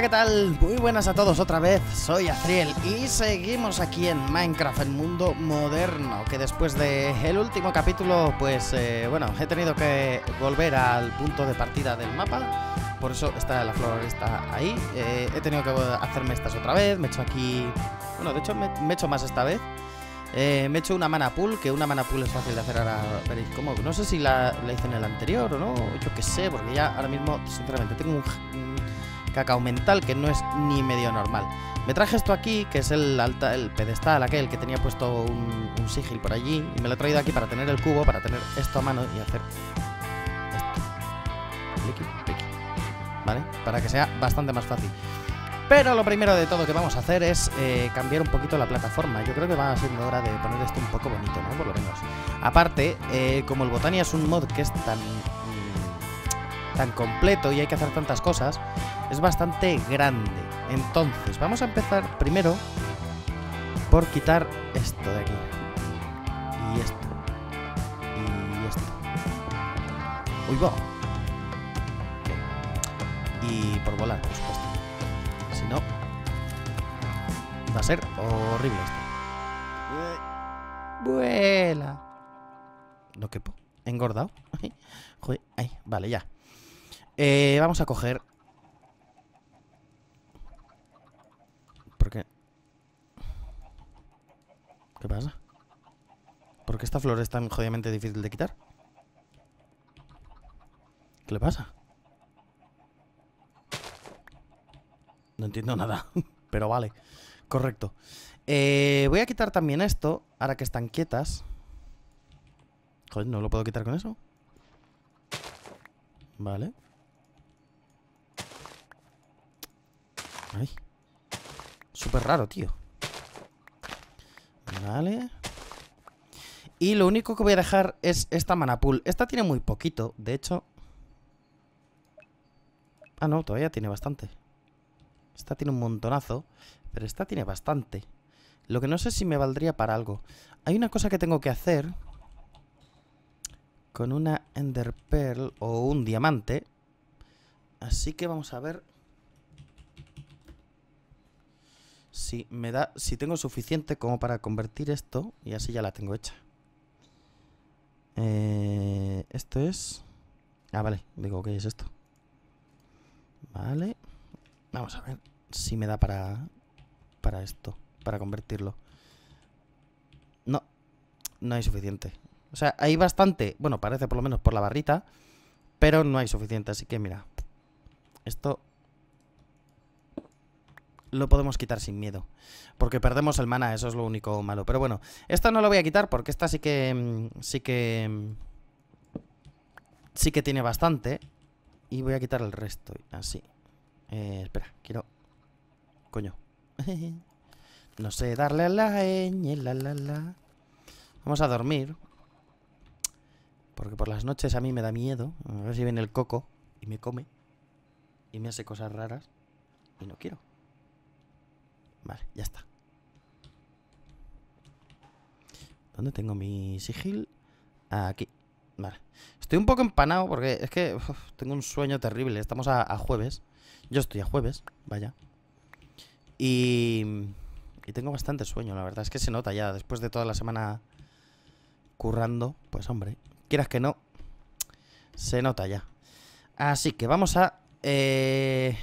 ¿qué tal? Muy buenas a todos otra vez, soy Azriel y seguimos aquí en Minecraft, el mundo moderno, que después del el último capítulo, pues eh, bueno, he tenido que volver al punto de partida del mapa, por eso está la florista ahí, eh, he tenido que hacerme estas otra vez, me he hecho aquí, bueno, de hecho me, he hecho más esta vez, eh, me he hecho una mana pool, que una mana pool es fácil de hacer ahora, veréis cómo, no sé si la, la hice en el anterior o no, yo qué sé, porque ya ahora mismo, sinceramente, tengo un cacao mental, que no es ni medio normal. Me traje esto aquí, que es el, alta, el pedestal aquel que tenía puesto un, sigil por allí, y me lo he traído aquí para tener el cubo, para tener esto a mano y hacer esto. ¿Vale? Para que sea bastante más fácil. Pero lo primero de todo que vamos a hacer es eh, cambiar un poquito la plataforma. Yo creo que va siendo hora de poner esto un poco bonito, ¿no? Por lo menos. Aparte, eh, como el Botania es un mod que es tan, mm, tan completo y hay que hacer tantas cosas, es bastante grande. Entonces, vamos a empezar primero por quitar esto de aquí. Y esto. Y esto. Uy, va. Y por volar, Si no, va a ser horrible esto. Vuela. No quepo. Engordado. Joder. Ahí. Vale, ya. Eh, vamos a coger ¿Qué pasa? ¿Por qué esta flor es tan jodidamente difícil de quitar? ¿Qué le pasa? No entiendo nada, pero vale. Correcto. Eh, voy a quitar también esto, ahora que están quietas. Joder, ¿no lo puedo quitar con eso? Vale. Ay. Súper raro, tío. Vale. Y lo único que voy a dejar es esta mana pool Esta tiene muy poquito, de hecho. Ah, no, todavía tiene bastante. Esta tiene un montonazo, pero esta tiene bastante. Lo que no sé si me valdría para algo. Hay una cosa que tengo que hacer con una Ender Pearl o un diamante. Así que vamos a ver Si me da. Si tengo suficiente como para convertir esto. Y así ya la tengo hecha. Eh, esto es. Ah, vale. Digo, que es esto? Vale. Vamos a ver si me da para. Para esto. Para convertirlo. No. No hay suficiente. O sea, hay bastante. Bueno, parece por lo menos por la barrita. Pero no hay suficiente. Así que mira. Esto lo podemos quitar sin miedo. Porque perdemos el mana, eso es lo único malo. Pero bueno, esta no la voy a quitar porque esta sí que... Mm, sí que... Mm, sí que tiene bastante. Y voy a quitar el resto, así. Eh, espera, quiero... Coño. no sé, darle a la la, la, la. Vamos a dormir. Porque por las noches a mí me da miedo. A ver si viene el coco y me come. Y me hace cosas raras. Y no quiero. Vale, ya está. ¿Dónde tengo mi sigil? Aquí. Vale. Estoy un poco empanado porque es que tengo un sueño terrible. Estamos a, jueves. Yo estoy a jueves, vaya. Y, y tengo bastante sueño, la verdad. Es que se nota ya. Después de toda la semana currando, pues hombre, quieras que no, se nota ya. Así que vamos a... Eh,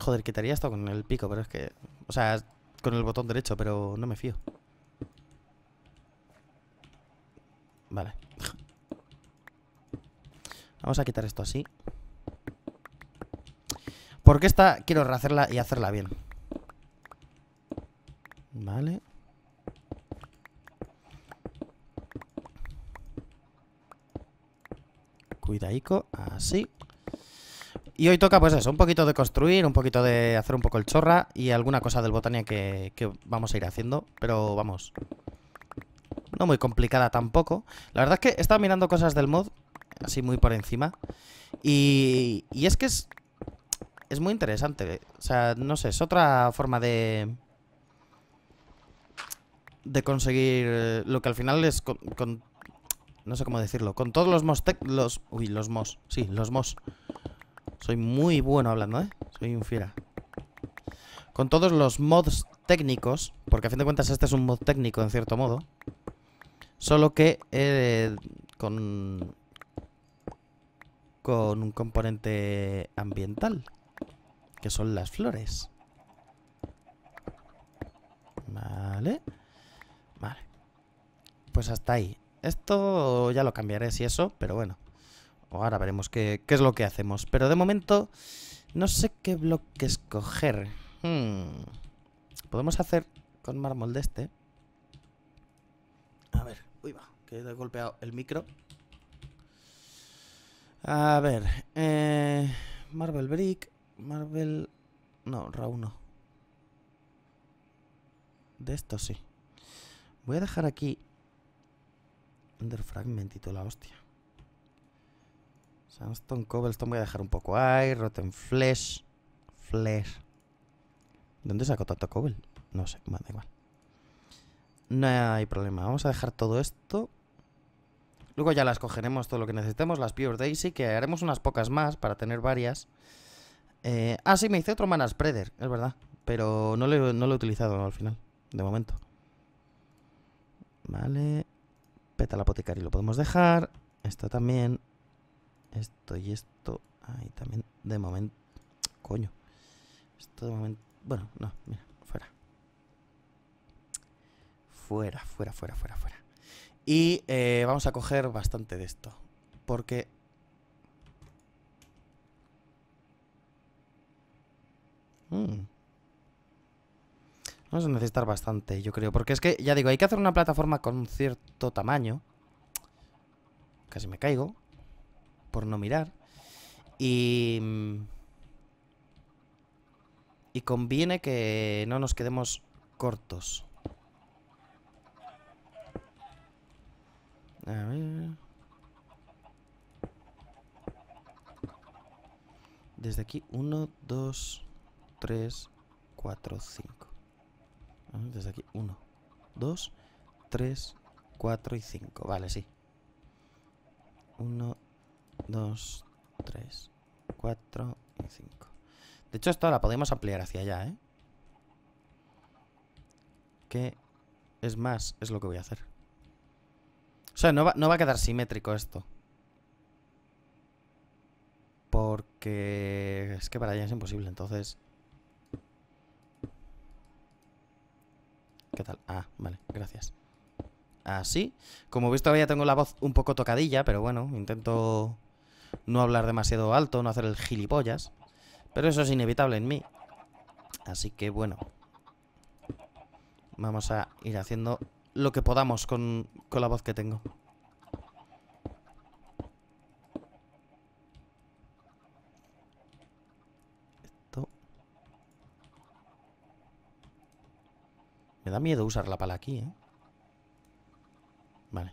Joder, quitaría esto con el pico, pero es que... O sea, con el botón derecho, pero no me fío. Vale. Vamos a quitar esto así. Porque esta quiero rehacerla y hacerla bien. Vale. Cuidaico, así. Y hoy toca, pues eso, un poquito de construir, un poquito de hacer un poco el chorra y alguna cosa del botania que, vamos a ir haciendo. Pero vamos, no muy complicada tampoco. La verdad es que he estado mirando cosas del mod, así muy por encima. Y, y es que es, es muy interesante. Eh. O sea, no sé, es otra forma de de conseguir eh, lo que al final es con, no sé cómo decirlo, con todos los mos los uy, los mos, sí, los mos soy muy bueno hablando, ¿eh? Soy un fiera. Con todos los mods técnicos, porque a fin de cuentas este es un mod técnico en cierto modo, solo que eh, con, con un componente ambiental, que son las flores. Vale. Vale. Pues hasta ahí. Esto ya lo cambiaré si eso, pero bueno. Ahora veremos qué, es lo que hacemos. Pero de momento no sé qué bloque escoger. Hmm. Podemos hacer con mármol de este. A ver, uy va, que he golpeado el micro. A ver, eh, Marvel Brick, Marvel... No, raúl no. De esto sí. Voy a dejar aquí... Under Fragment y toda la hostia. Sandstone, Cobblestone voy a dejar un poco ahí. Rotten Flesh. Flesh. ¿Dónde sacó tanto cobble? No sé, da igual. No hay problema. Vamos a dejar todo esto. Luego ya las cogeremos todo lo que necesitemos. Las Pure Daisy, que haremos unas pocas más para tener varias. Eh, ah, sí, me hice otro Mana Spreader, es verdad. Pero no lo, no lo he utilizado al final, de momento. Vale. Peta la y lo podemos dejar. Esta también esto y esto. Ahí también, de momento. Coño. Esto de momento. Bueno, no, mira, fuera. Fuera, fuera, fuera, fuera, fuera. Y eh, vamos a coger bastante de esto. Porque. Mm. Vamos a necesitar bastante, yo creo. Porque es que, ya digo, hay que hacer una plataforma con cierto tamaño. Casi me caigo por no mirar. Y, mm, y conviene que no nos quedemos cortos. A ver. Desde aquí, 1, 2, 3, 4, 5. Desde aquí, 1, 2, 3, 4 y 5. Vale, sí. 1, Dos, tres, cuatro y 5. De hecho, esto la podemos ampliar hacia allá, ¿eh? Que es más, es lo que voy a hacer. O sea, no va, a quedar simétrico esto. Porque es que para allá es imposible, entonces... ¿Qué tal? Ah, vale, gracias. Así. Como visto, todavía tengo la voz un poco tocadilla, pero bueno, intento no hablar demasiado alto, no hacer el gilipollas. Pero eso es inevitable en mí. Así que bueno. Vamos a ir haciendo lo que podamos con, la voz que tengo. Esto. Me da miedo usar la pala aquí, ¿eh? Vale.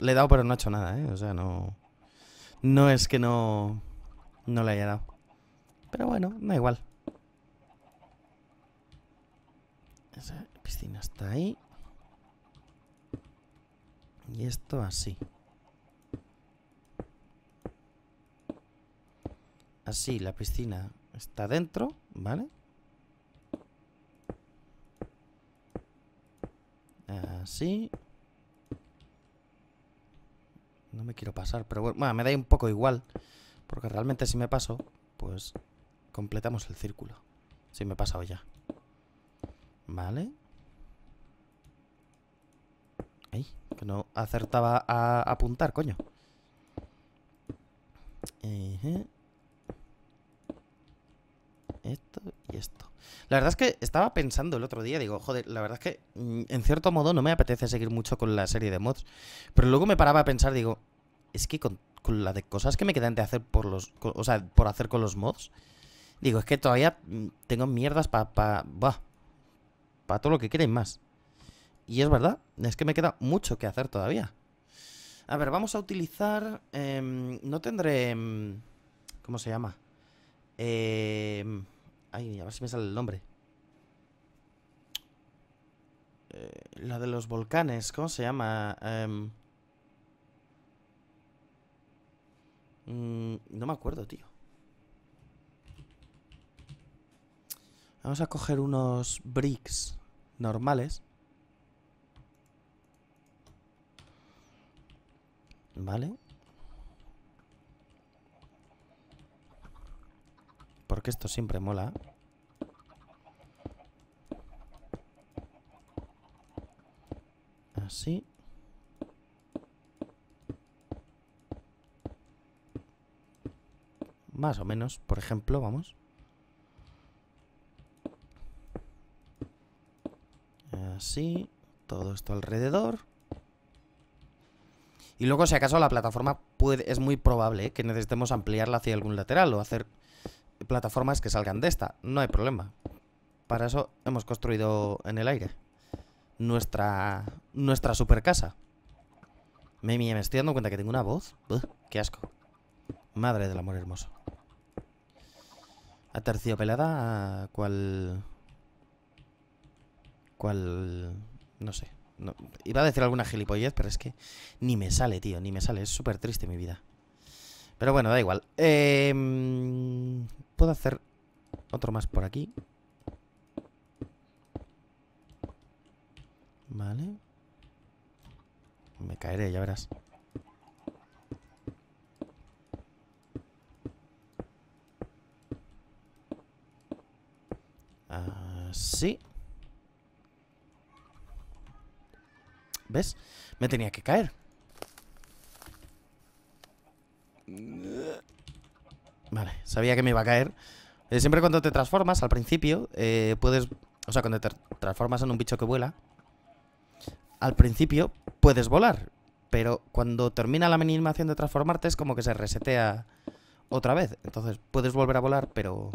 Le he dado, pero no ha hecho nada, ¿eh? O sea, no. No es que no. No le haya dado. Pero bueno, da igual. Esa piscina está ahí. Y esto así. Así, la piscina está dentro, ¿vale? Así. No me quiero pasar, pero bueno, me da un poco igual. Porque realmente si me paso, pues completamos el círculo. Si me he pasado ya. Vale. Ay, que no acertaba a apuntar, coño. Esto y esto. La verdad es que estaba pensando el otro día, digo, joder, la verdad es que mm, en cierto modo no me apetece seguir mucho con la serie de mods, pero luego me paraba a pensar, digo, es que con, las la de cosas que me quedan de hacer por los, o sea, por hacer con los mods, digo, es que todavía mm, tengo mierdas para, va para todo lo que quieren más. Y es verdad, es que me queda mucho que hacer todavía. A ver, vamos a utilizar, em, no tendré, em, ¿cómo se llama? Eh... Ay, a ver si me sale el nombre. Eh, la de los volcanes, ¿cómo se llama? Em, mm, no me acuerdo, tío. Vamos a coger unos bricks normales. Vale. Porque esto siempre mola. Así. Más o menos, por ejemplo, vamos. Así. Todo esto alrededor. Y luego, si acaso, la plataforma es muy probable ¿eh? que necesitemos ampliarla hacia algún lateral o hacer plataformas que salgan de esta. No hay problema. Para eso hemos construido en el aire nuestra, nuestra super casa. Me, me estoy dando cuenta que tengo una voz. Uf, qué asco. Madre del amor hermoso. A terciopelada, cual... Cual... No sé. iba a decir alguna gilipollez, pero es que ni me sale, tío, ni me sale. Es súper triste mi vida. Pero bueno, da igual. Eh, puedo hacer otro más por aquí. Vale. Me caeré, ya verás. Sí. ¿Ves? Me tenía que caer. Mm, Vale, sabía que me iba a caer. Eh, siempre cuando te transformas, al principio, eh, puedes... O sea, cuando te transformas en un bicho que vuela, al principio puedes volar. Pero cuando termina la minimación de transformarte es como que se resetea otra vez. Entonces puedes volver a volar, pero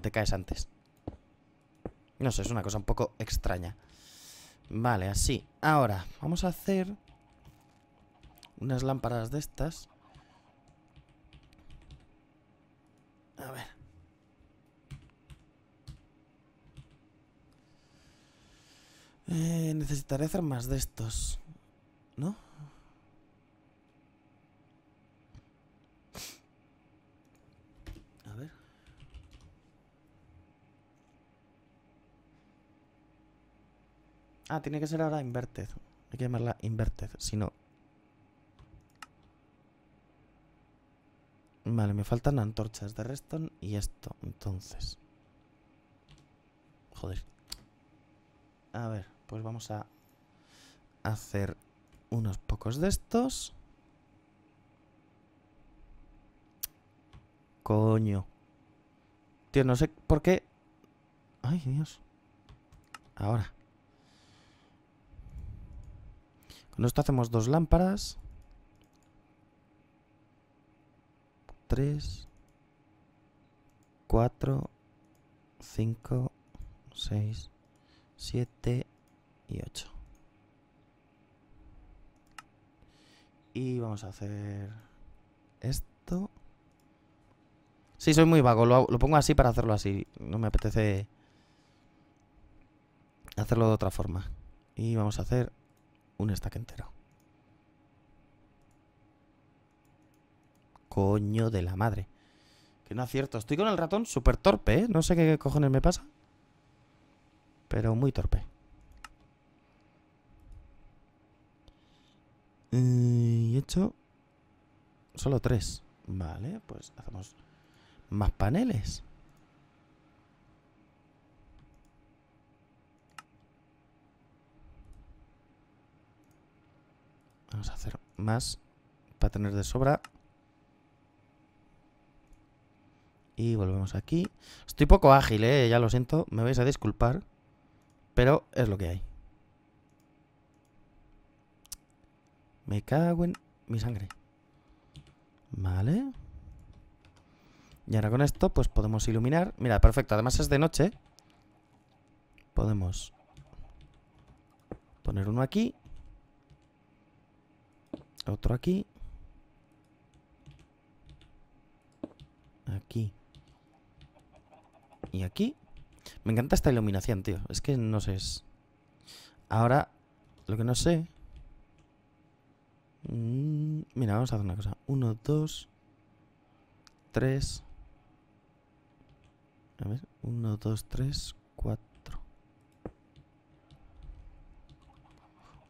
te caes antes. No sé, es una cosa un poco extraña. Vale, así. Ahora, vamos a hacer unas lámparas de estas. ver. Eh, necesitaré hacer más de estos. ¿No? A ver. Ah, tiene que ser ahora inverted. Hay que llamarla inverted, si no, Vale, me faltan antorchas de Reston y esto, entonces. Joder. A ver, pues vamos a hacer unos pocos de estos. Coño. Tío, no sé por qué... Ay, Dios. Ahora. Con esto hacemos dos lámparas. 3, 4, 5, 6, 7 y 8. Y vamos a hacer esto. Sí, soy muy vago. Lo, lo, pongo así para hacerlo así. No me apetece hacerlo de otra forma. Y vamos a hacer un stack entero. Coño de la madre. Que no acierto. Estoy con el ratón súper torpe, ¿eh? No sé qué cojones me pasa. Pero muy torpe. Eh, y hecho... Solo tres. Vale, pues hacemos más paneles. Vamos a hacer más para tener de sobra Y volvemos aquí. Estoy poco ágil, ¿eh? Ya lo siento. Me vais a disculpar. Pero es lo que hay. Me cago en mi sangre. Vale. Y ahora con esto, pues podemos iluminar. Mira, perfecto. Además es de noche. Podemos poner uno aquí. Otro aquí. Aquí. Y aquí, me encanta esta iluminación, tío. Es que no sé, es... Ahora, lo que no sé... Mm, mira, vamos a hacer una cosa. 1, 2, 3... A ver, 1, 2, 3, 4.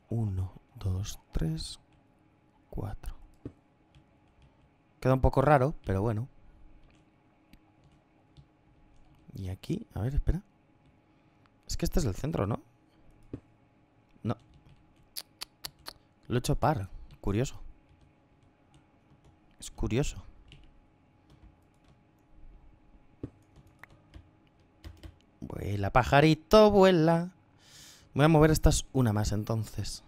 1, 2, 3, 4. Queda un poco raro, pero bueno. Y aquí, a ver, espera. Es que este es el centro, ¿no? No. Lo he hecho par. Curioso. Es curioso. Vuela, pajarito, vuela. Voy a mover estas una más entonces.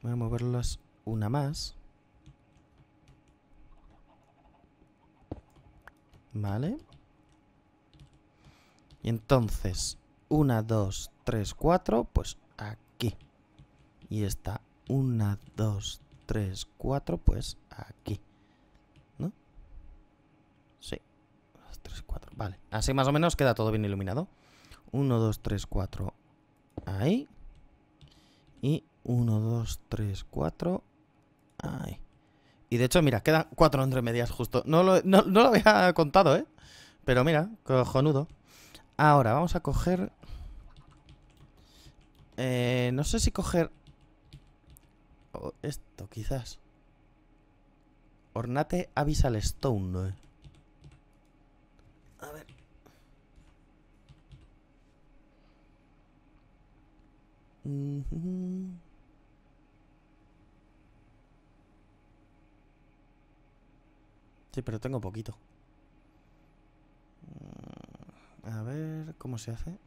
Voy a moverlas una más. Vale. Y entonces, 1, 2, 3, 4, pues aquí. Y esta, 1, 2, 3, 4, pues aquí. ¿No? Sí. 3, 4. Vale. Así más o menos queda todo bien iluminado. 1, 2, 3, 4. Ahí. Y 1, 2, 3, 4. Ahí. Y de hecho, mira, quedan cuatro entre medias justo. No lo, había contado, ¿eh? Pero mira, cojonudo. Ahora, vamos a coger... Eh, no sé si coger... esto, quizás. Ornate Abyssal Stone. ¿eh? A ver. Mm-hmm. pero tengo poquito. A ver, ¿cómo se hace?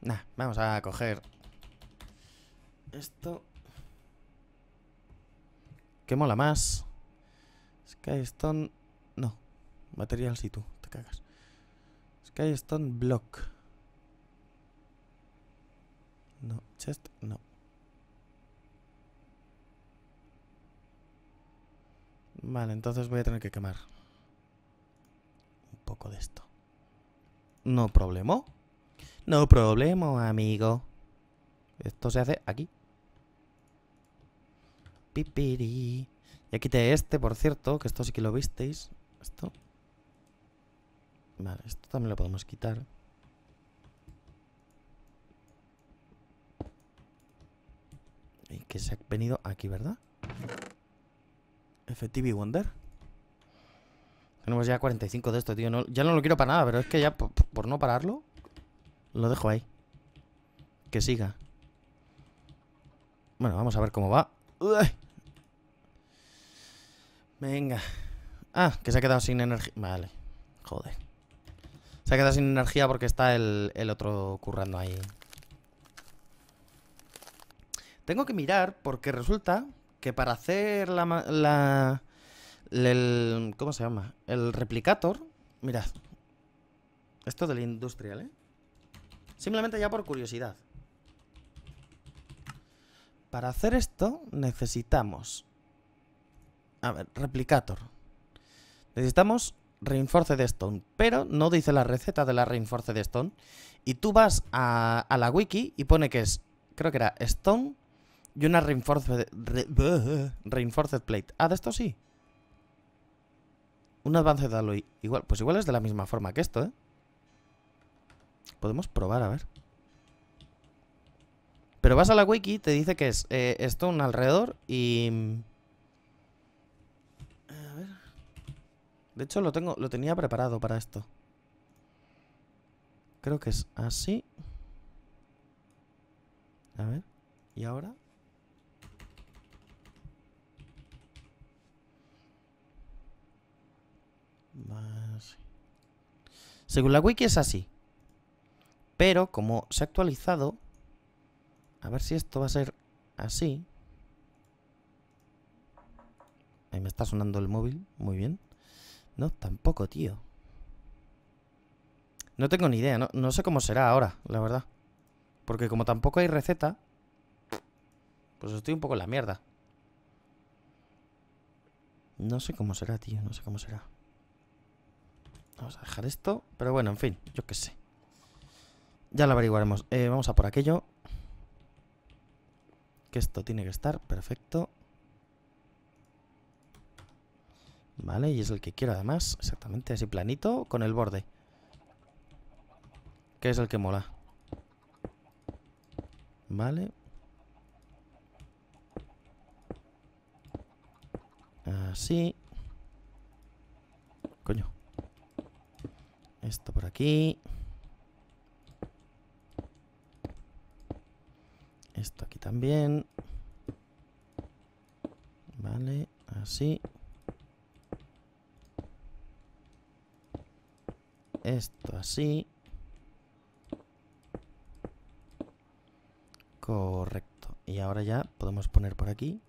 Nah, vamos a coger esto. ¿Qué mola más? Skystone... No, material si tú, te cagas. Skystone Block. No, chest, no. Vale, entonces voy a tener que quemar un poco de esto. No problema. No problema, amigo. Esto se hace aquí. Pipiri. Ya quité este, por cierto, que esto sí que lo visteis. Esto. Vale, esto también lo podemos quitar. Y que se ha venido aquí, ¿verdad? FTV Wonder. Tenemos ya 45 de esto, tío. ya no lo quiero para nada, pero es que ya por, no pararlo, lo dejo ahí. Que siga. Bueno, vamos a ver cómo va. Venga. Ah, que se ha quedado sin energía. Vale. Joder. Se ha quedado sin energía porque está el otro currando ahí. Tengo que mirar porque resulta que para hacer la, el, ¿Cómo se llama? El replicator. Mirad. Esto del industrial, ¿eh? Simplemente ya por curiosidad. Para hacer esto necesitamos... A ver, replicator. Necesitamos Reinforce de Stone, pero no dice la receta de la Reinforce de Stone. Y tú vas a, a la wiki y pone que es, creo que era Stone y una reinforced, reinforced plate. Ah, de esto sí. Un advanced alloy. Igual, pues igual es de la misma forma que esto, ¿eh? Podemos probar, a ver. Pero vas a la wiki, te dice que es eh, esto un alrededor y... A ver. De hecho, lo, tengo, lo tenía preparado para esto. Creo que es así. A ver. ¿Y ahora? Más... Según la wiki es así. Pero como se ha actualizado... A ver si esto va a ser así. Ahí me está sonando el móvil. Muy bien. No, tampoco, tío. No tengo ni idea. No, no sé cómo será ahora, la verdad. Porque como tampoco hay receta... Pues estoy un poco en la mierda. No sé cómo será, tío. No sé cómo será. Vamos a dejar esto. Pero bueno, en fin, yo qué sé. Ya lo averiguaremos. Eh, vamos a por aquello. Que esto tiene que estar. Perfecto. Vale, y es el que quiero además. Exactamente, así planito con el borde. Que es el que mola. Vale. Así. Coño. Esto por aquí. Esto aquí también. Vale, así. Esto así. Correcto. Y ahora ya podemos poner por aquí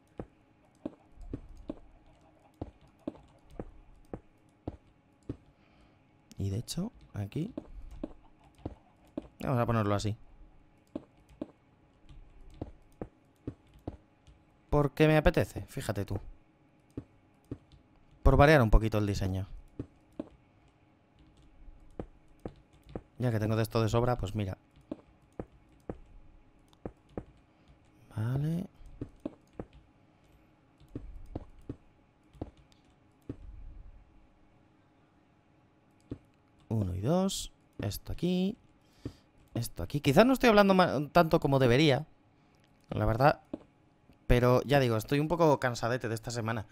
Y de hecho, aquí... Vamos a ponerlo así. Porque me apetece, fíjate tú. Por variar un poquito el diseño. Ya que tengo de esto de sobra, pues mira. Vale. uno y 2. Esto aquí. Esto aquí. Quizás no estoy hablando tanto como debería. La verdad. Pero ya digo, estoy un poco cansadete de esta semana.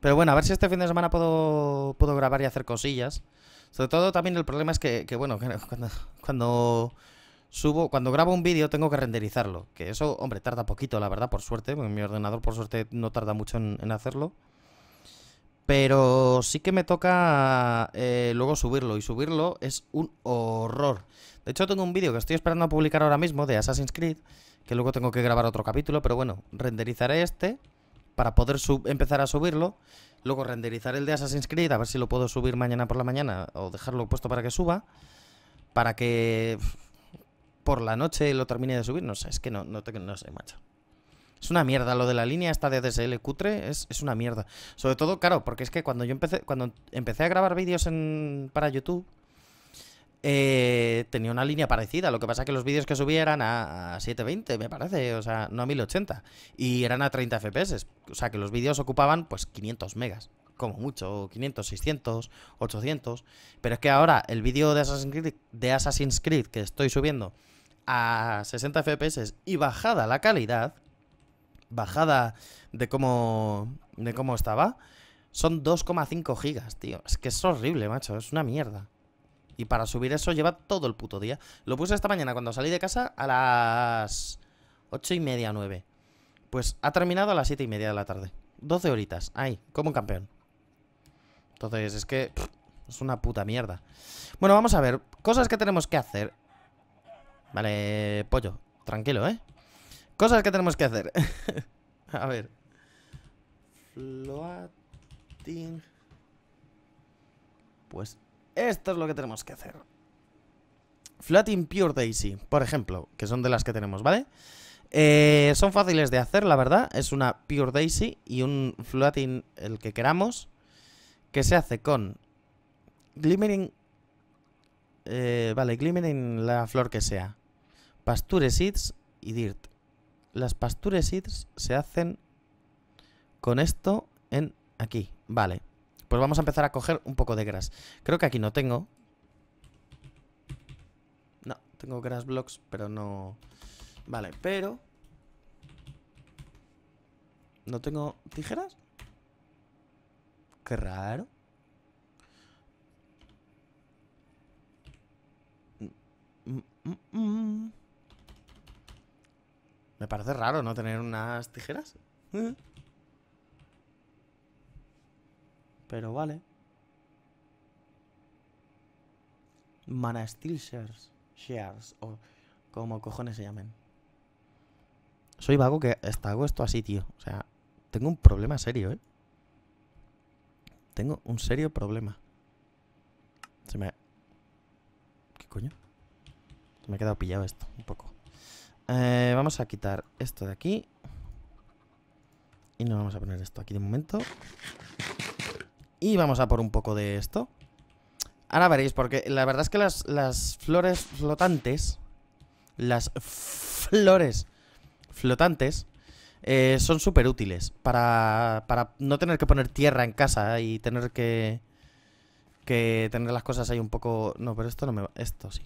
Pero bueno, a ver si este fin de semana puedo, puedo grabar y hacer cosillas. Sobre todo también el problema es que, bueno, cuando, subo, cuando grabo un vídeo tengo que renderizarlo. Que eso, hombre, tarda poquito, la verdad, por suerte. Mi ordenador, por suerte, no tarda mucho en hacerlo. Pero sí que me toca eh, luego subirlo. Y subirlo es un horror. De hecho, tengo un vídeo que estoy esperando a publicar ahora mismo de Assassin's Creed. Que luego tengo que grabar otro capítulo. Pero bueno, renderizaré este para poder empezar a subirlo. Luego renderizaré el de Assassin's Creed. A ver si lo puedo subir mañana por la mañana. O dejarlo puesto para que suba. Para que por la noche lo termine de subir. No sé, es que no, no, no sé, macho. Es una mierda lo de la línea esta de DSL cutre, es, una mierda. Sobre todo, claro, porque es que cuando yo empecé, cuando empecé a grabar vídeos en, para YouTube, eh, tenía una línea parecida. Lo que pasa es que los vídeos que subía eran a, 720, me parece, o sea, no a 1080. Y eran a 30 FPS. O sea, que los vídeos ocupaban pues 500 megas, como mucho, 500, 600, 800. Pero es que ahora el vídeo de Assassin's Creed que estoy subiendo a 60 FPS y bajada la calidad, bajada de cómo, de cómo estaba, son 2,5 gigas, tío. Es que es horrible, macho. Es una mierda. Y para subir eso lleva todo el puto día. Lo puse esta mañana cuando salí de casa a las 8 y media, 9. Pues ha terminado a las 7 y media de la tarde. 12 horitas. Ahí, como un campeón. Entonces, es que es una puta mierda. Bueno, vamos a ver. Cosas que tenemos que hacer. Vale, pollo. Tranquilo, ¿eh? Cosas que tenemos que hacer. a ver. Floating. Pues esto es lo que tenemos que hacer. Floating Pure Daisy, por ejemplo, que son de las que tenemos, ¿vale? Eh, son fáciles de hacer, la verdad. Es una Pure Daisy y un Floating, el que queramos, que se hace con Glimmering... Eh, vale, Glimmering la flor que sea. Pasture Seeds y Dirt. Las pastures seeds se hacen con esto en aquí. Vale. Pues vamos a empezar a coger un poco de gras. Creo que aquí no tengo. No, tengo grass blocks, pero no... Vale, pero... ¿No tengo tijeras? Qué raro. Mm, mm, mm, me parece raro no tener unas tijeras. Pero vale. Mana Steel Shares. Shares. O como cojones se llamen. Soy vago que hasta hago esto así, tío. O sea, tengo un problema serio, ¿eh? Tengo un serio problema. Se me... ¿Qué coño? Se me ha quedado pillado esto, un poco. Eh, vamos a quitar esto de aquí. Y nos vamos a poner esto aquí de momento. Y vamos a por un poco de esto. Ahora veréis, porque la verdad es que las, flores flotantes... Las flores flotantes... Eh, son súper útiles para, para no tener que poner tierra en casa y tener que, que tener las cosas ahí un poco... No, pero esto no me va... Esto sí.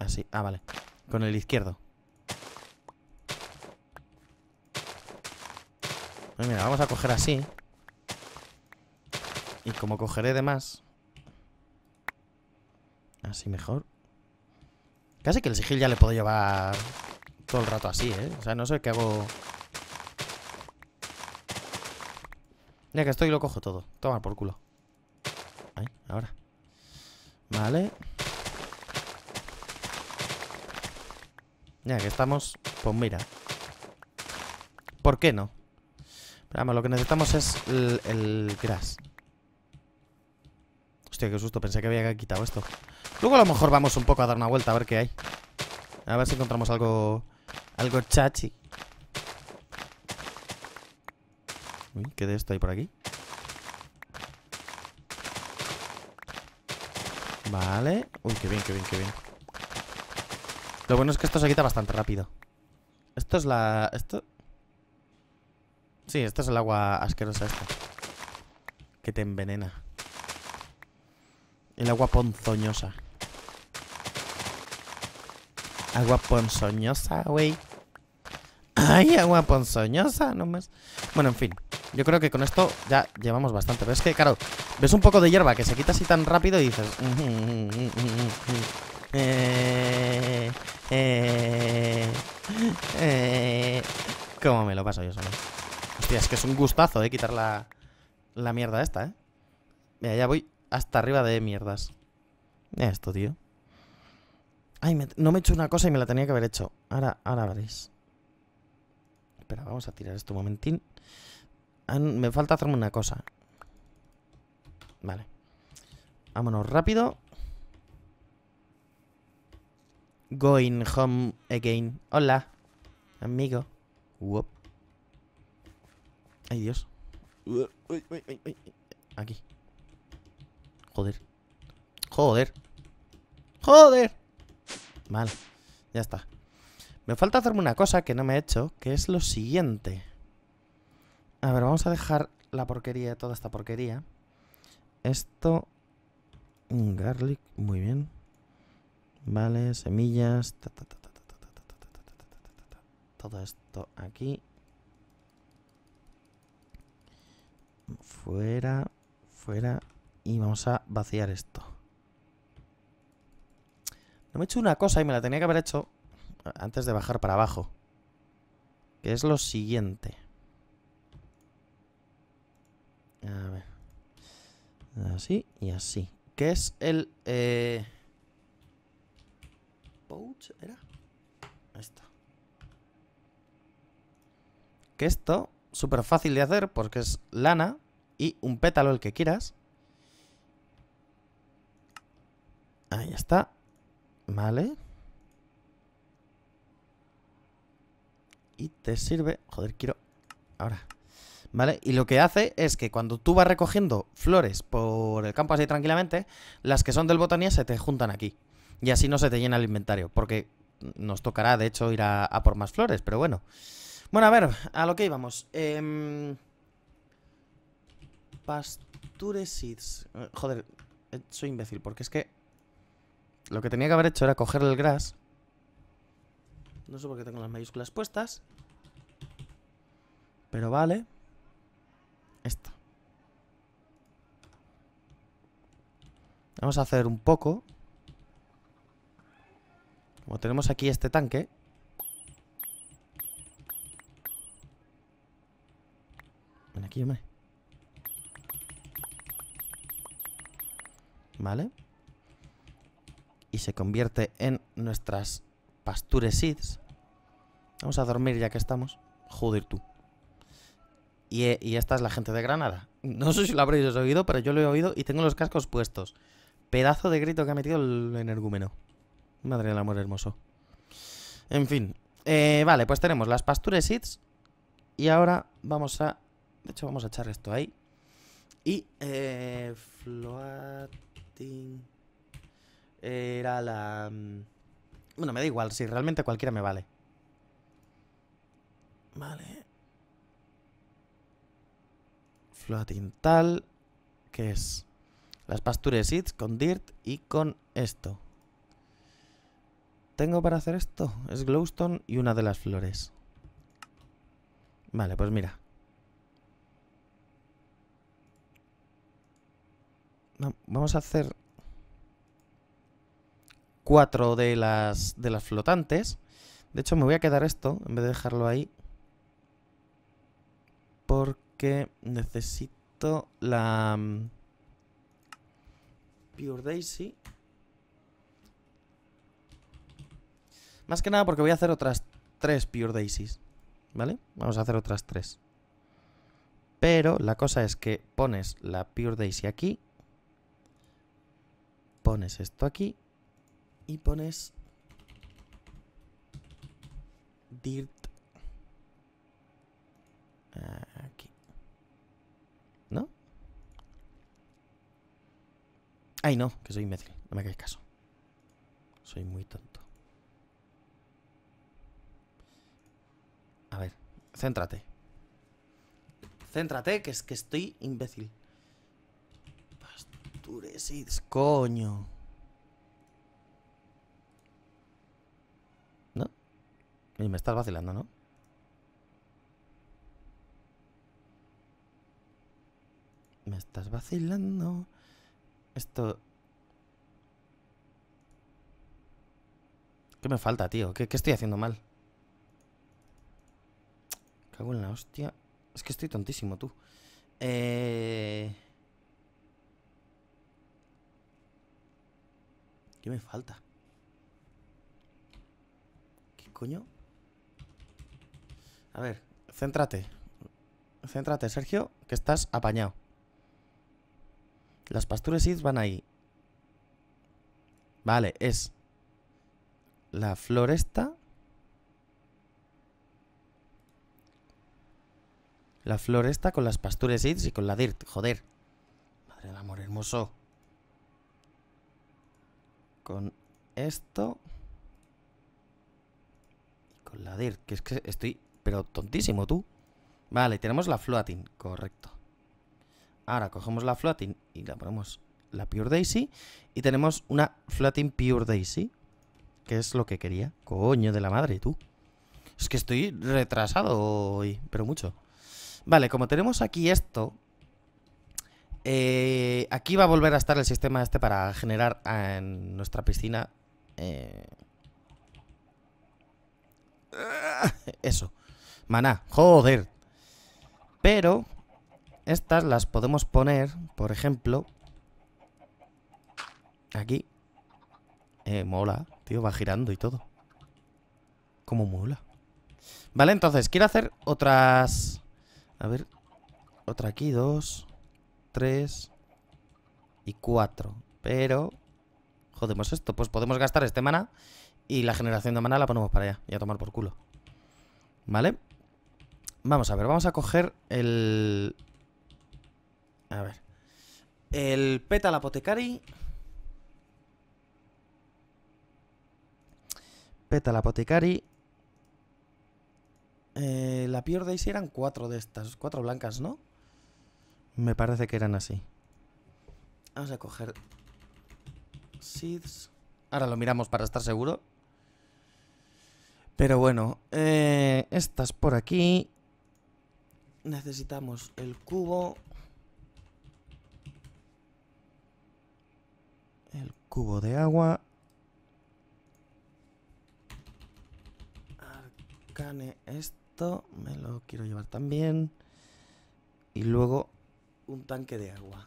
Así, ah, ah, vale Con el izquierdo pues mira, vamos a coger así Y como cogeré de más Así mejor Casi que el sigil ya le puedo llevar Todo el rato así, ¿eh? O sea, no sé qué hago Ya que estoy lo cojo todo Toma por culo Ahí, ahora Vale Ya que estamos, pues mira. ¿Por qué no? Pero vamos, lo que necesitamos es el, el grass. Hostia, qué susto, pensé que había quitado esto. Luego a lo mejor vamos un poco a dar una vuelta a ver qué hay. A ver si encontramos algo. Algo chachi. Uy, ¿qué de esto hay por aquí? Vale. Uy, qué bien, qué bien, qué bien. Lo bueno es que esto se quita bastante rápido. Esto es la... Esto... Sí, esto es el agua asquerosa esta. Que te envenena. El agua ponzoñosa. Agua ponzoñosa, güey. Ay, agua ponzoñosa, más Bueno, en fin. Yo creo que con esto ya llevamos bastante. Pero es que, claro, ves un poco de hierba que se quita así tan rápido y dices... Eh... Eh, eh, ¿Cómo me lo paso yo solo? Hostia, es que es un gustazo, de eh, quitar la, la mierda esta, eh. Mira, ya voy hasta arriba de mierdas. esto, tío. Ay, no me he hecho una cosa y me la tenía que haber hecho. Ahora, ahora veréis. Espera, vamos a tirar esto un momentín. Ah, me falta hacerme una cosa. Vale. Vámonos rápido. Going home again. Hola, amigo. Uop. Ay, Dios. Aquí. Joder. Joder. Joder. Vale. Ya está. Me falta hacerme una cosa que no me he hecho, que es lo siguiente. A ver, vamos a dejar la porquería, toda esta porquería. Esto... Garlic, muy bien. Vale, semillas. Todo esto aquí. Fuera, fuera. Y vamos a vaciar esto. No me he hecho una cosa y me la tenía que haber hecho antes de bajar para abajo. Que es lo siguiente. A ver. Así y así. Que es el... Esto. Que esto, súper fácil de hacer porque es lana y un pétalo el que quieras. Ahí está. Vale. Y te sirve... Joder, quiero... Ahora. ¿Vale? Y lo que hace es que cuando tú vas recogiendo flores por el campo así tranquilamente, las que son del botanía se te juntan aquí. Y así no se te llena el inventario, porque nos tocará, de hecho, ir a, por más flores, pero bueno. Bueno, a ver, a lo que íbamos. Eh, em, pasture seeds. Joder, eh, soy imbécil, porque es que... Lo que tenía que haber hecho era coger el gras. No sé por qué tengo las mayúsculas puestas. Pero vale. Esta Vamos a hacer un poco tenemos aquí este tanque Ven aquí, hombre Vale Y se convierte en nuestras pastures seeds Vamos a dormir ya que estamos Joder tú y, eh, y esta es la gente de Granada No sé si lo habréis oído, pero yo lo he oído Y tengo los cascos puestos Pedazo de grito que ha metido el energúmeno Madre del amor hermoso. En fin. Eh, vale, pues tenemos las pastures seeds. Y ahora vamos a... De hecho, vamos a echar esto ahí. Y... Eh, floating... Era la... Mm, bueno, me da igual, si realmente cualquiera me vale. Vale. Floating tal, que es las pastures seeds con dirt y con esto tengo para hacer esto? Es glowstone y una de las flores. Vale, pues mira. vamos a hacer cuatro de las, de las flotantes. De hecho, me voy a quedar esto en vez de dejarlo ahí. Porque necesito la... Mm, Pure Daisy. Más que nada porque voy a hacer otras tres Pure Daisies. ¿Vale? Vamos a hacer otras tres. Pero la cosa es que pones la Pure Daisy aquí. Pones esto aquí. Y pones... Dirt. Aquí. ¿No? Ay, no, que soy imbécil. No me hagáis caso. Soy muy tonto. A ver, céntrate. Céntrate, que es que estoy imbécil. Pasturecids, coño. ¿No? Y me estás vacilando, ¿no? Me estás vacilando. Esto... ¿Qué me falta, tío? ¿Qué, qué estoy haciendo mal? cago en la hostia. Es que estoy tontísimo, tú. Eh, ¿Qué me falta? ¿Qué coño? A ver, céntrate. Céntrate, Sergio, que estás apañado. Las pastures seeds van ahí. Vale, es la floresta La flor esta con las pastures seeds y con la dirt, joder. Madre del amor hermoso. Con esto. Y con la dirt, que es que estoy, pero tontísimo tú. Vale, tenemos la floating, correcto. Ahora cogemos la floating y la ponemos la Pure Daisy. Y tenemos una floating Pure Daisy. Que es lo que quería. Coño de la madre, tú. Es que estoy retrasado hoy, pero mucho. Vale, como tenemos aquí esto, eh, aquí va a volver a estar el sistema este para generar ah, en nuestra piscina... Eh, eso. Maná. Joder. Pero estas las podemos poner, por ejemplo, aquí. Eh, mola, tío, va girando y todo. Como mola. Vale, entonces, quiero hacer otras... A ver, otra aquí, dos, tres y cuatro. Pero, jodemos pues esto. Pues podemos gastar este mana y la generación de mana la ponemos para allá y a tomar por culo. ¿Vale? Vamos a ver, vamos a coger el... A ver. El Petal Apotecari. Petal Apotecari. Eh, la Pure si eran cuatro de estas, cuatro blancas, ¿no? Me parece que eran así. Vamos a coger Seeds. Ahora lo miramos para estar seguro. Pero bueno, eh, estas por aquí. Necesitamos el cubo. El cubo de agua. Arcane este me lo quiero llevar también. Y luego un tanque de agua.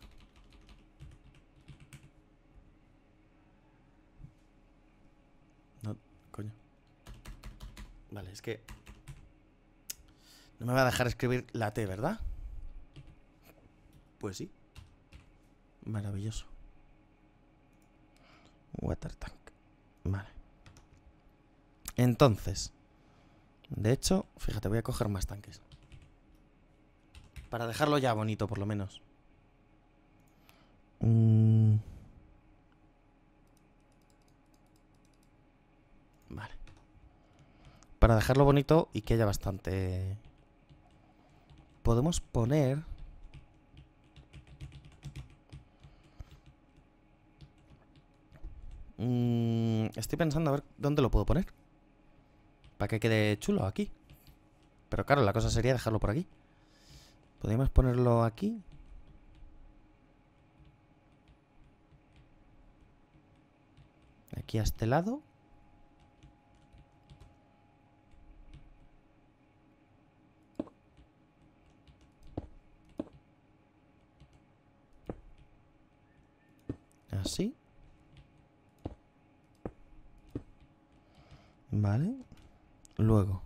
No, coño. Vale, es que... No me va a dejar escribir la T, ¿verdad? Pues sí. Maravilloso. Water tank. Vale. Entonces, de hecho, fíjate, voy a coger más tanques. Para dejarlo ya bonito, por lo menos. Mm. Vale. Para dejarlo bonito y que haya bastante... Podemos poner... Mm, estoy pensando a ver dónde lo puedo poner. Para que quede chulo aquí. Pero claro, la cosa sería dejarlo por aquí. Podemos ponerlo aquí. Aquí a este lado. Así. Vale. Luego,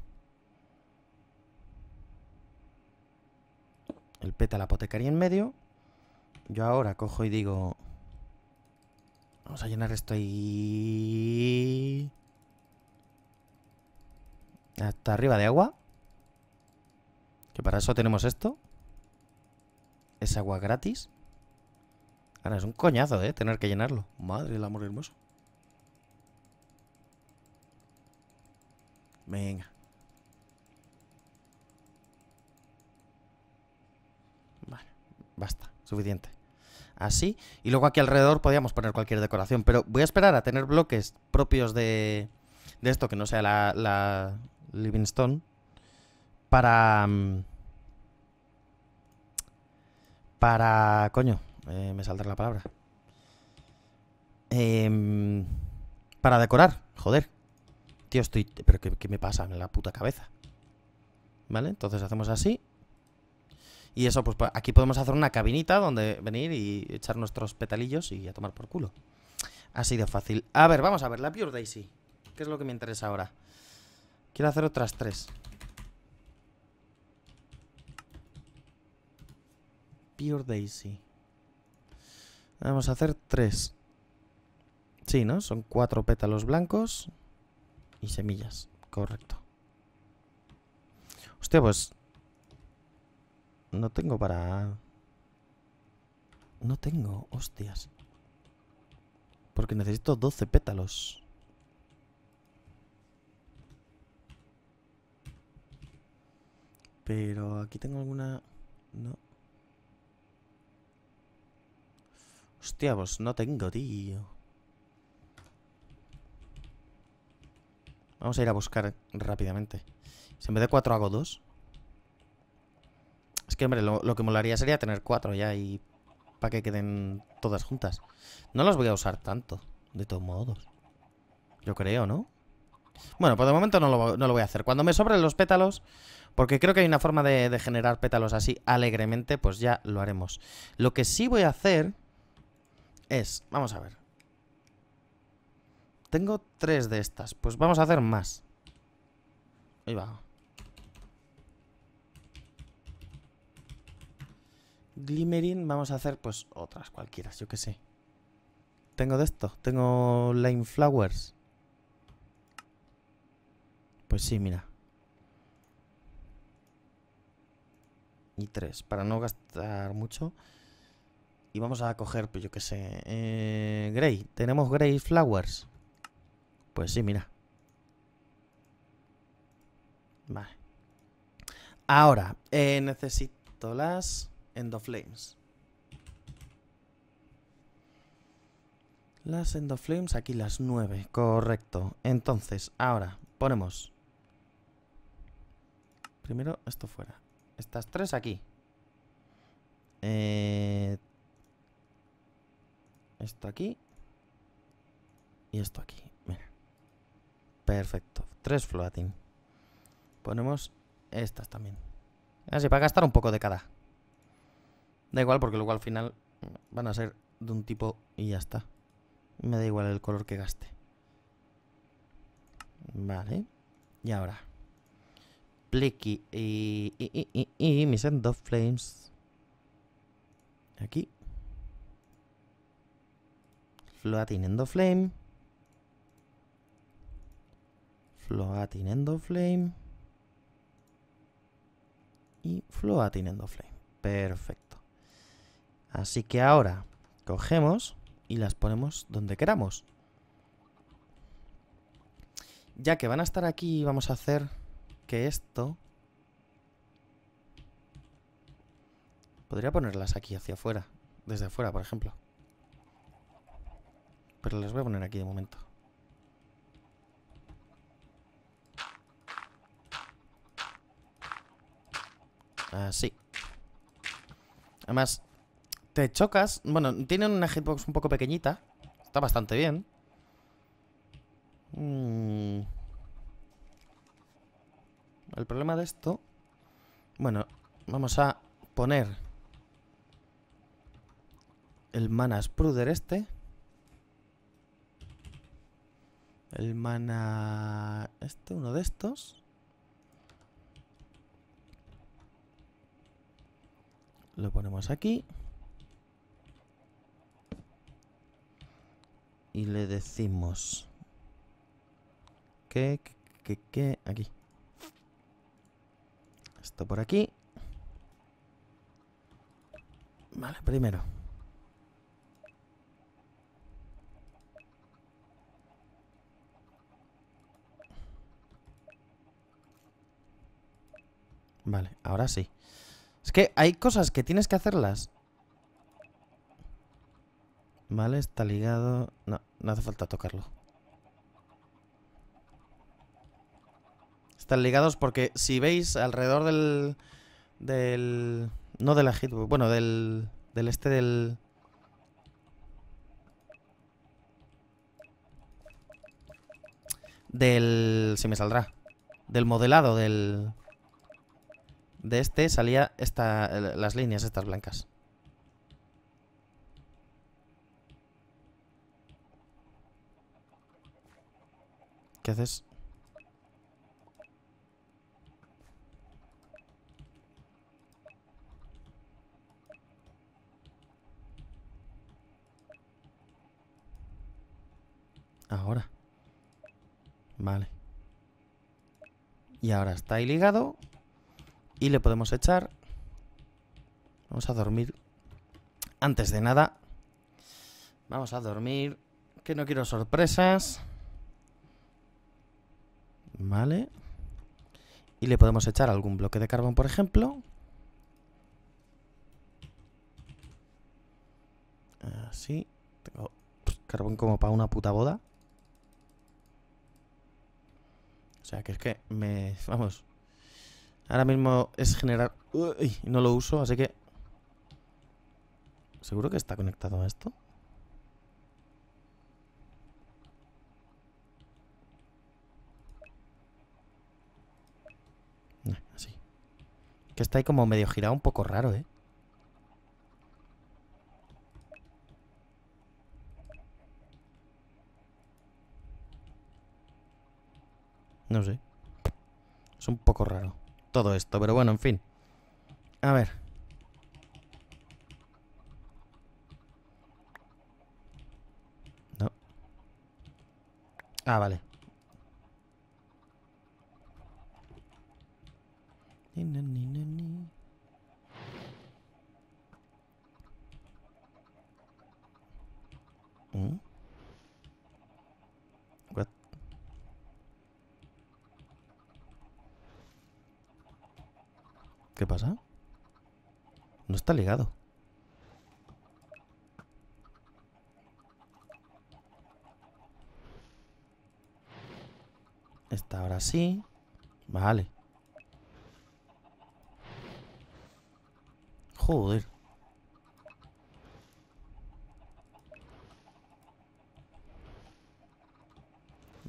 el peta la apotecaría en medio. Yo ahora cojo y digo... Vamos a llenar esto ahí... Hasta arriba de agua. Que para eso tenemos esto. Es agua gratis. Ahora es un coñazo, ¿eh? Tener que llenarlo. Madre el amor hermoso. Venga. Vale, basta, suficiente. Así. Y luego aquí alrededor podíamos poner cualquier decoración. Pero voy a esperar a tener bloques propios de, de esto, que no sea la, Livingstone. Para... Mm, para... Coño, eh, me saldrá la palabra. Em, para decorar, joder. Tío, estoy... ¿Pero qué, me pasa en la puta cabeza? ¿Vale? Entonces hacemos así. Y eso, pues aquí podemos hacer una cabinita donde venir y echar nuestros petalillos y a tomar por culo. Ha sido fácil. A ver, vamos a ver, la Pure Daisy. ¿Qué es lo que me interesa ahora? Quiero hacer otras tres. Pure Daisy. Vamos a hacer tres. Sí, ¿no? Son cuatro pétalos blancos y semillas, correcto. Hostia, pues... No tengo para... No tengo, hostias. Porque necesito 12 pétalos. Pero aquí tengo alguna... No. Hostia, pues no tengo, tío. Vamos a ir a buscar rápidamente. Si en vez de cuatro hago dos Es que, hombre, lo, que molaría sería tener cuatro ya y... Para que queden todas juntas. No las voy a usar tanto, de todos modos. Yo creo, ¿no? Bueno, por pues el momento no lo, voy a hacer. Cuando me sobren los pétalos, porque creo que hay una forma de, generar pétalos así alegremente, pues ya lo haremos. Lo que sí voy a hacer es... Vamos a ver. Tengo tres de estas. Pues vamos a hacer más. Ahí va. Glimmering vamos a hacer pues otras cualquiera, yo que sé. Tengo de esto. Tengo Lime Flowers. Pues sí, mira. Y tres, para no gastar mucho. Y vamos a coger, pues yo que sé. Eh, Grey. Tenemos Grey Flowers. Pues sí, mira. Vale. Ahora, eh, necesito las flames Las flames aquí las nueve correcto. Entonces, ahora, ponemos... Primero, esto fuera. Estas tres aquí. Eh, esto aquí. Y esto aquí. Perfecto. Tres floating. Ponemos estas también. Así, ah, para gastar un poco de cada. Da igual, porque luego al final van a ser de un tipo y ya está. Me da igual el color que gaste. Vale. Y ahora. Plicky y, y, y, mis End Flames. Aquí. Floating End of Flame. Floating Endoflame. Y Floating Endoflame. Perfecto. Así que ahora cogemos y las ponemos donde queramos. Ya que van a estar aquí, vamos a hacer que esto... Podría ponerlas aquí hacia afuera. Desde afuera, por ejemplo. Pero las voy a poner aquí de momento. Así. Además, te chocas. Bueno, tiene una hitbox un poco pequeñita. Está bastante bien. Mm. El problema de esto... Bueno, vamos a poner el mana spruder este. El mana... Este, uno de estos. Lo ponemos aquí. Y le decimos... Que, que, que, aquí. Esto por aquí. Vale, primero. Vale, ahora sí. Es que hay cosas que tienes que hacerlas. Vale, está ligado. No, no hace falta tocarlo. Están ligados porque si veis alrededor del... Del... No de la hitbox, bueno, del... Del este del... Del... Se me saldrá. Del modelado del de este salía esta, las líneas estas blancas. ¿Qué haces? Ahora. Vale. Y ahora está ahí ligado. Y le podemos echar. Vamos a dormir. Antes de nada. Vamos a dormir. Que no quiero sorpresas. Vale. Y le podemos echar algún bloque de carbón, por ejemplo. Así. Tengo carbón como para una puta boda. O sea, que es que me... Vamos, Ahora mismo es generar... Uy, no lo uso, así que... ¿Seguro que está conectado a esto? No, ah, así. Que está ahí como medio girado, un poco raro, ¿eh? No sé. Es un poco raro todo esto, pero bueno, en fin. A ver. No. Ah, vale. ¿Mm? ¿Qué pasa? No está ligado. Está ahora sí. Vale. Joder.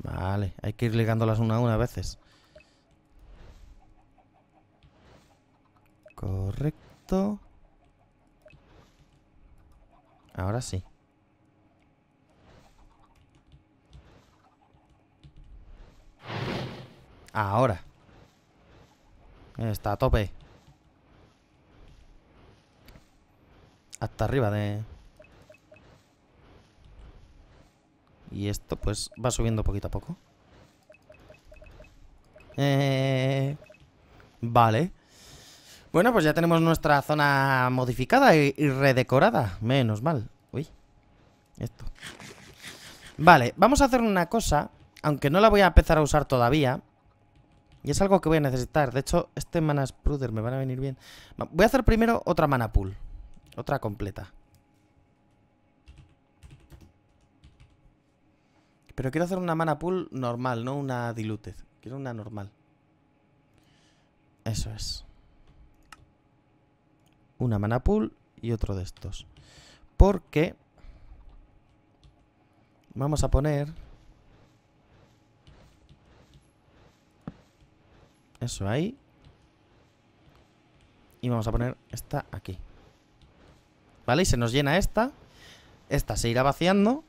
Vale, hay que ir ligándolas una a una a veces. Correcto. Ahora sí. Ahora. Está a tope. Hasta arriba de... Y esto pues va subiendo poquito a poco. Eh... Vale. Bueno, pues ya tenemos nuestra zona modificada y, redecorada. Menos mal. Uy. Esto. Vale, vamos a hacer una cosa, aunque no la voy a empezar a usar todavía. Y es algo que voy a necesitar. De hecho, este Mana Spruder me van a venir bien. Voy a hacer primero otra Mana Pool. Otra completa. Pero quiero hacer una Mana Pool normal, no una Diluted. Quiero una normal. Eso es una mana pool y otro de estos. Porque vamos a poner... Eso ahí. Y vamos a poner esta aquí. ¿Vale? Y se nos llena esta. Esta se irá vaciando.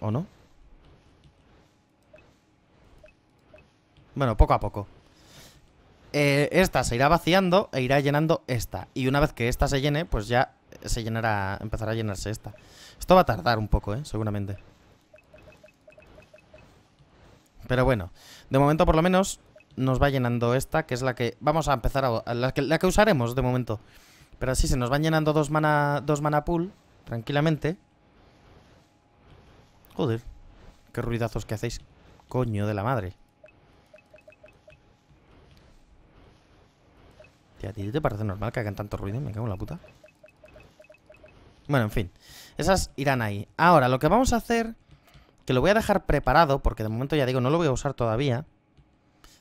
¿O no? Bueno, poco a poco. Eh, esta se irá vaciando e irá llenando esta. Y una vez que esta se llene, pues ya se llenará, empezará a llenarse esta. Esto va a tardar un poco, ¿eh? Seguramente. Pero bueno, de momento por lo menos nos va llenando esta, que es la que vamos a empezar a... la, que, la que usaremos de momento. Pero así se nos van llenando dos mana, dos mana pool, tranquilamente. Joder, qué ruidazos que hacéis. Coño de la madre. te parece normal que hagan tanto ruido? Me cago en la puta. Bueno, en fin. Esas irán ahí. Ahora, lo que vamos a hacer... Que lo voy a dejar preparado, porque de momento ya digo, no lo voy a usar todavía.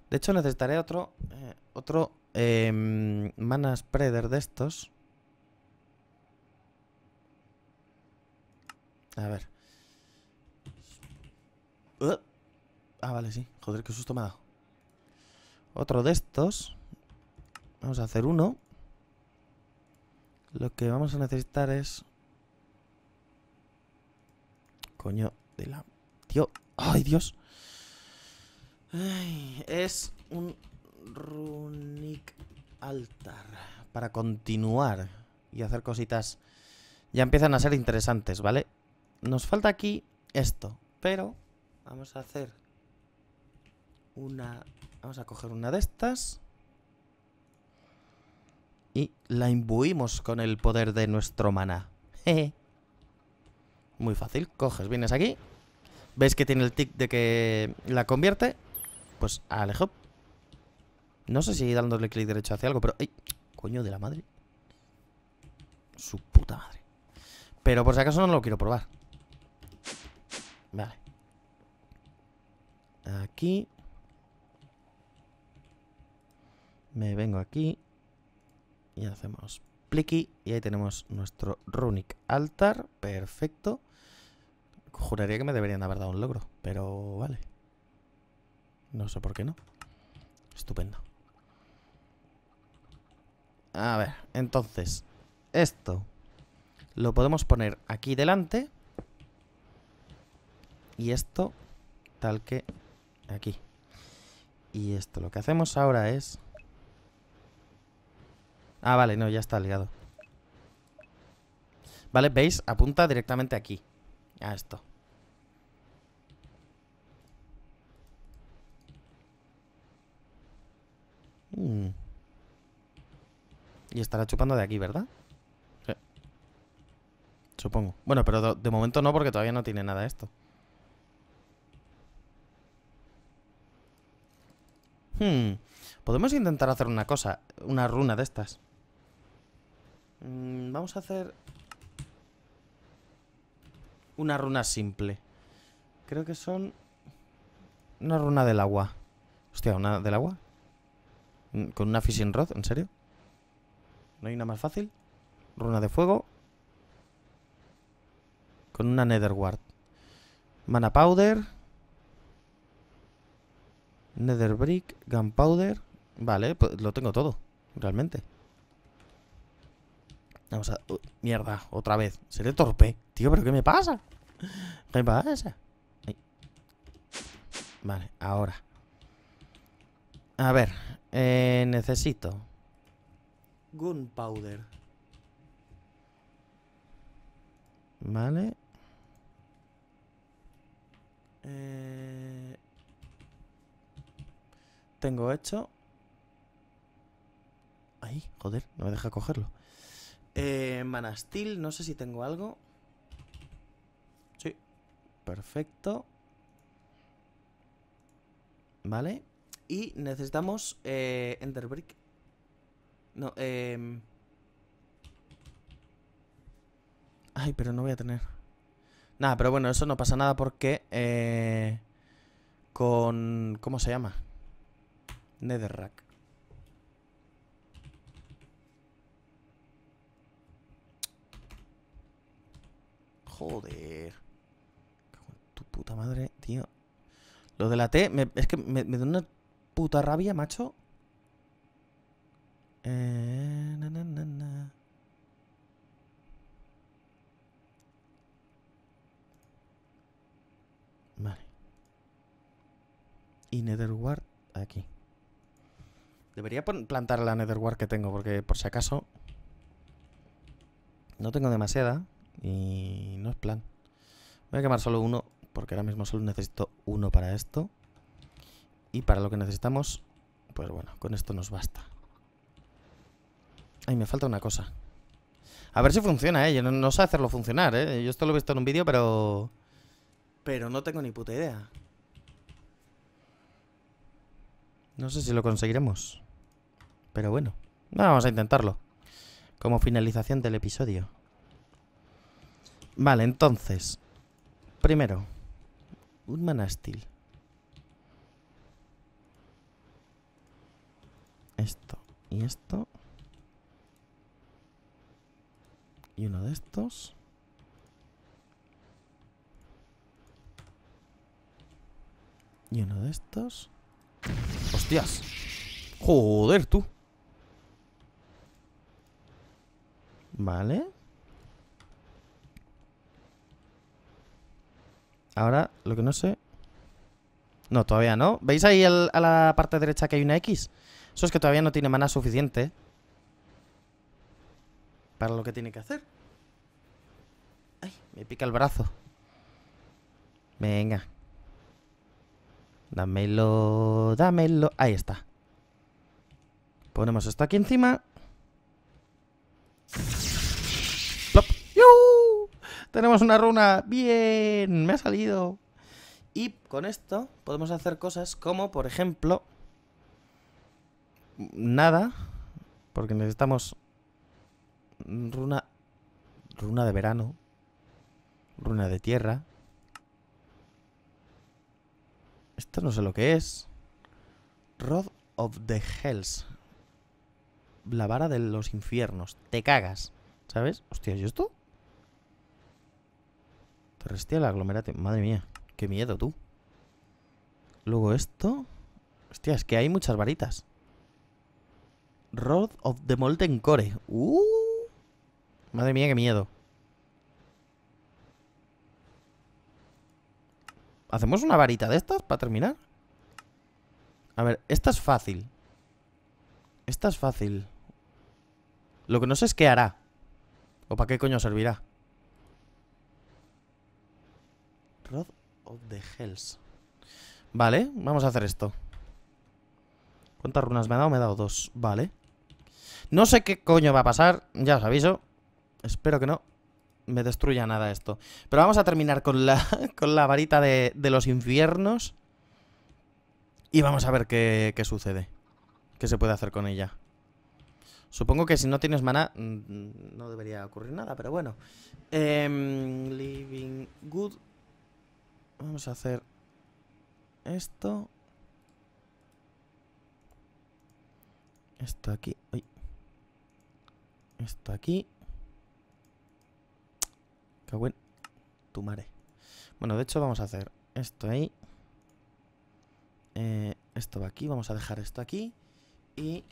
De hecho, necesitaré otro... Eh, otro... Em, mana spreader de estos. A ver. Ah, vale, sí. Joder, qué susto me ha dado. Otro de estos. Vamos a hacer uno. Lo que vamos a necesitar es... Coño de la... Tío. ¡Ay, Dios! es un runic altar para continuar y hacer cositas. Ya empiezan a ser interesantes, ¿vale? Nos falta aquí esto, pero vamos a hacer una... Vamos a coger una de estas y la imbuimos con el poder de nuestro mana Muy fácil, coges, vienes aquí, ves que tiene el tic de que la convierte, pues alejo. No sé si dándole clic derecho hacia algo, pero... ¡Ay! Coño de la madre. Su puta madre. Pero por si acaso no lo quiero probar. Vale. Aquí. Me vengo aquí y hacemos pliki y ahí tenemos nuestro runic altar, perfecto. Juraría que me deberían haber dado un logro, pero vale. No sé por qué no. Estupendo. A ver, entonces, esto lo podemos poner aquí delante y esto tal que aquí. Y esto lo que hacemos ahora es Ah, vale, no, ya está ligado. Vale, ¿veis? Apunta directamente aquí. A esto. Mm. Y estará chupando de aquí, ¿verdad? Supongo. Bueno, pero de momento no, porque todavía no tiene nada esto. Hmm. Podemos intentar hacer una cosa, una runa de estas. Mm, vamos a hacer... Una runa simple. Creo que son... Una runa del agua. Hostia, ¿una del agua? Mm, ¿Con una fishing rod? ¿En serio? ¿No hay una más fácil? Runa de fuego. Con una nether Mana powder. Nether brick. Gunpowder. Vale, pues lo tengo todo. Realmente. Vamos a... mierda, otra vez. se le torpe. Tío, ¿pero qué me pasa? ¿Qué me pasa? Vale, ahora. A ver, eh, necesito... Gunpowder. Vale. Eh... Tengo hecho... Ahí, joder, no me deja cogerlo. Eh, manastil, no sé si tengo algo. Sí, perfecto. Vale. Y necesitamos eh, Enderbrick. No, eh... Ay, pero no voy a tener... Nada, pero bueno, eso no pasa nada porque... Eh, con... ¿Cómo se llama? Netherrack. Joder. tu puta madre, tío. Lo de la T, es que me, da una puta rabia, macho. Eh, vale. Y Netherward aquí. Debería plantar la Netherward que tengo, porque por si acaso... No tengo demasiada. Y no es plan. Voy a quemar solo uno, porque ahora mismo solo necesito uno para esto. Y para lo que necesitamos, pues bueno, con esto nos basta. Ay, me falta una cosa. A ver si funciona, ¿eh? Yo no, sé hacerlo funcionar, ¿eh? Yo esto lo he visto en un vídeo, pero... Pero no tengo ni puta idea. No sé si lo conseguiremos. Pero bueno, vamos a intentarlo. Como finalización del episodio. Vale, entonces. Primero. Un manastil. Esto y esto. Y uno de estos. Y uno de estos. ¡Hostias! ¡Joder, tú! Vale. Ahora, lo que no sé... No, todavía no. ¿Veis ahí a la parte derecha que hay una X? Eso es que todavía no tiene mana suficiente para lo que tiene que hacer. Ay, me pica el brazo. Venga. Dámelo, dámelo. Ahí está. Ponemos esto aquí encima. Tenemos una runa. Bien, me ha salido. Y con esto podemos hacer cosas como, por ejemplo, nada, porque necesitamos runa runa de verano, runa de tierra. Esto no sé lo que es. Rod of the Hells. La vara de los infiernos. Te cagas. ¿Sabes? Hostia, ¿y esto? Terrestrial aglomerate. Madre mía, qué miedo, tú. Luego esto. Hostia, es que hay muchas varitas. Rod of the Molten Core. Uh. Madre mía, qué miedo. ¿Hacemos una varita de estas para terminar? A ver, esta es fácil. Esta es fácil. Lo que no sé es qué hará. O para qué coño servirá. of the Hells. Vale, vamos a hacer esto. ¿Cuántas runas me ha dado? Me ha dado dos, vale No sé qué coño va a pasar, ya os aviso Espero que no me destruya nada esto Pero vamos a terminar con la, con la varita de, de los infiernos Y vamos a ver qué, qué, sucede Qué se puede hacer con ella Supongo que si no tienes mana mm, No debería ocurrir nada, pero bueno em, Living Good Vamos a hacer esto. Esto aquí. Esto aquí. Qué Tu mare. Bueno, de hecho vamos a hacer esto ahí. Eh, esto va aquí. Vamos a dejar esto aquí. Y...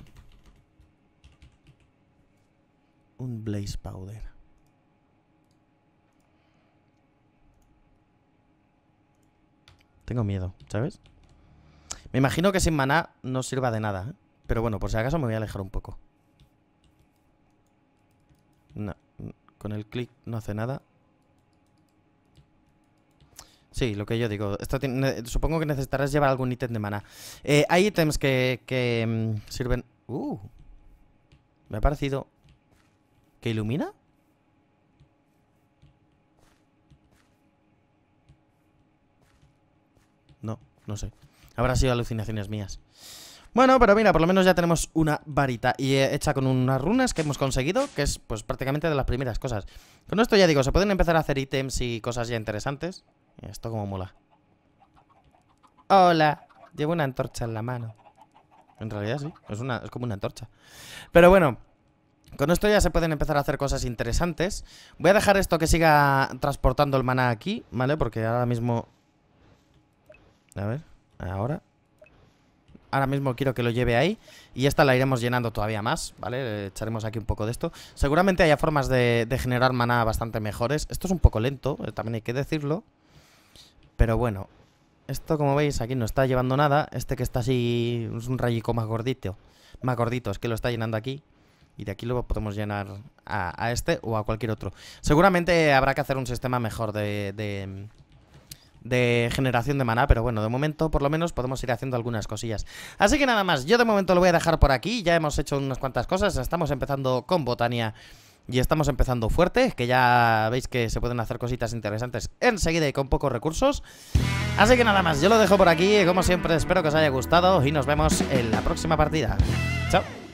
Un blaze powder. Tengo miedo, ¿sabes? Me imagino que sin maná no sirva de nada, ¿eh? Pero bueno, por si acaso me voy a alejar un poco. No, mm, con el clic no hace nada. Sí, lo que yo digo. supongo que necesitarás llevar algún ítem de maná eh, hay ítems que, que mm, sirven... Uh, me ha parecido... ¿Que ilumina? no sé. Habrá sido alucinaciones mías. Bueno, pero mira, por lo menos ya tenemos una varita y hecha con unas runas que hemos conseguido, que es pues prácticamente de las primeras cosas. Con esto ya digo, se pueden empezar a hacer ítems y cosas ya interesantes. Esto como mola. Hola, llevo una antorcha en la mano. En realidad sí, es, una, es como una antorcha. Pero bueno, con esto ya se pueden empezar a hacer cosas interesantes. Voy a dejar esto que siga transportando el maná aquí, ¿vale? Porque ahora mismo a ver, ahora. Ahora mismo quiero que lo lleve ahí Y esta la iremos llenando todavía más, ¿vale? Eh, echaremos aquí un poco de esto Seguramente haya formas de, generar maná bastante mejores Esto es un poco lento, eh, también hay que decirlo Pero bueno Esto como veis aquí no está llevando nada Este que está así es un rayico más gordito Más gordito, es que lo está llenando aquí y de aquí lo podemos llenar a, este o a cualquier otro. Seguramente habrá que hacer un sistema mejor de, de generación de maná, pero bueno, de momento por lo menos podemos ir haciendo algunas cosillas. Así que nada más, yo de momento lo voy a dejar por aquí, ya hemos hecho unas cuantas cosas, estamos empezando con botanía y estamos empezando fuerte, que ya veis que se pueden hacer cositas interesantes enseguida y con pocos recursos. Así que nada más, yo lo dejo por aquí, como siempre espero que os haya gustado y nos vemos en la próxima partida. Chao.